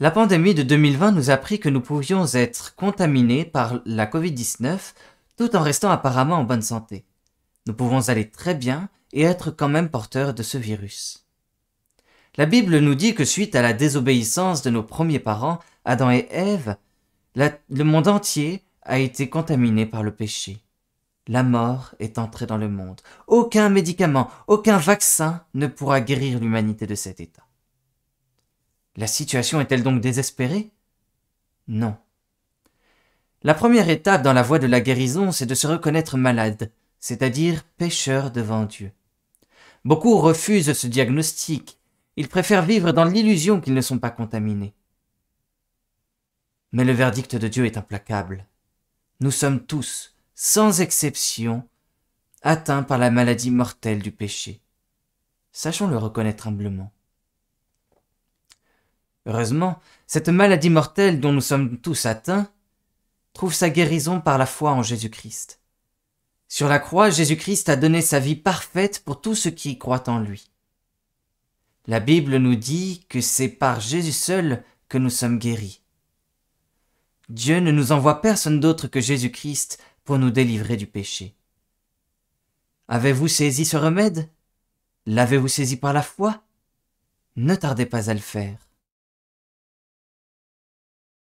La pandémie de 2020 nous a appris que nous pouvions être contaminés par la Covid-19 tout en restant apparemment en bonne santé. Nous pouvons aller très bien et être quand même porteurs de ce virus. La Bible nous dit que suite à la désobéissance de nos premiers parents, Adam et Ève, le monde entier a été contaminé par le péché. La mort est entrée dans le monde. Aucun médicament, aucun vaccin ne pourra guérir l'humanité de cet état. La situation est-elle donc désespérée Non. La première étape dans la voie de la guérison, c'est de se reconnaître malade, c'est-à-dire pécheur devant Dieu. Beaucoup refusent ce diagnostic, ils préfèrent vivre dans l'illusion qu'ils ne sont pas contaminés. Mais le verdict de Dieu est implacable. Nous sommes tous, sans exception, atteints par la maladie mortelle du péché. Sachons le reconnaître humblement. Heureusement, cette maladie mortelle dont nous sommes tous atteints trouve sa guérison par la foi en Jésus-Christ. Sur la croix, Jésus-Christ a donné sa vie parfaite pour tous ceux qui croient en lui. La Bible nous dit que c'est par Jésus seul que nous sommes guéris. Dieu ne nous envoie personne d'autre que Jésus-Christ pour nous délivrer du péché. Avez-vous saisi ce remède L'avez-vous saisi par la foi Ne tardez pas à le faire.